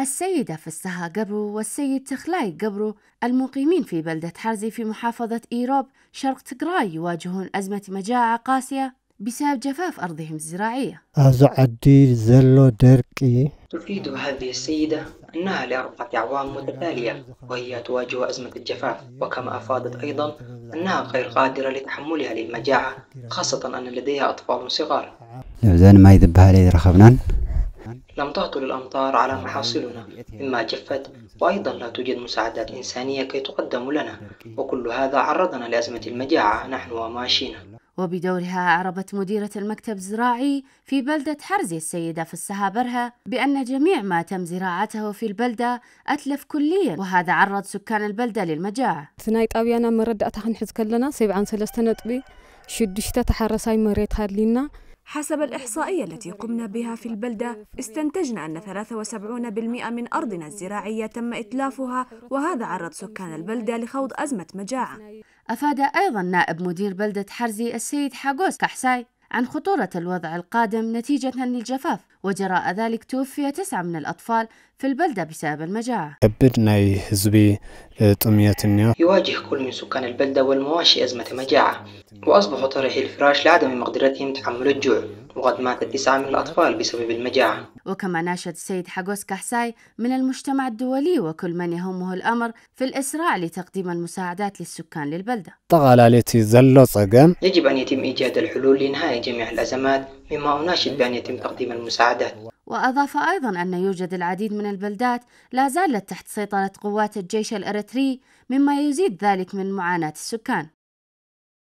السيدة فسها قبرو والسيد تخلاي قبرو المقيمين في بلدة حرزي في محافظة إيروب شرق تقراي يواجهون أزمة مجاعة قاسية بسبب جفاف أرضهم الزراعية أزعدي زلو دركي تفيد هذه السيدة أنها لأربعة أعوام متتالية وهي تواجه أزمة الجفاف وكما أفادت أيضا أنها غير قادرة لتحملها للمجاعة خاصة أن لديها أطفال صغار زين ما يذبها لي رخبنان لم تهطل الأمطار على محاصيلنا مما جفت وأيضا لا توجد مساعدات إنسانية كي تقدم لنا وكل هذا عرضنا لأزمة المجاعة نحن وماشينا وبدورها أعربت مديرة المكتب الزراعي في بلدة حرزي السيدة في السهابرها بأن جميع ما تم زراعته في البلدة أتلف كليا وهذا عرض سكان البلدة للمجاعة ثناي طابيانا مرد أتخن حزكلنا سيبعان سلستنطبي شدشتة تحرساي مريت خالينا حسب الإحصائية التي قمنا بها في البلدة استنتجنا أن 73% من أرضنا الزراعية تم إتلافها وهذا عرض سكان البلدة لخوض أزمة مجاعة أفاد أيضا نائب مدير بلدة حرزي السيد حاغوس كحساي عن خطورة الوضع القادم نتيجة للجفاف وجراء ذلك توفي تسعة من الأطفال في البلدة بسبب المجاعة يواجه كل من سكان البلدة والمواشي أزمة مجاعة وأصبح طرح الفراش لعدم مقدرتهم تحمل الجوع وقد مات تسعة من الأطفال بسبب المجاعة وكما ناشد السيد حاجوس كحساي من المجتمع الدولي وكل من يهمه الأمر في الإسراع لتقديم المساعدات للسكان للبلدة يجب أن يتم إيجاد الحلول لإنهاء جميع الأزمات مما أناشد بأن يتم تقديم المساعدات وأضاف أيضا أن يوجد العديد من البلدات لا زالت تحت سيطرة قوات الجيش الأريتري مما يزيد ذلك من معاناة السكان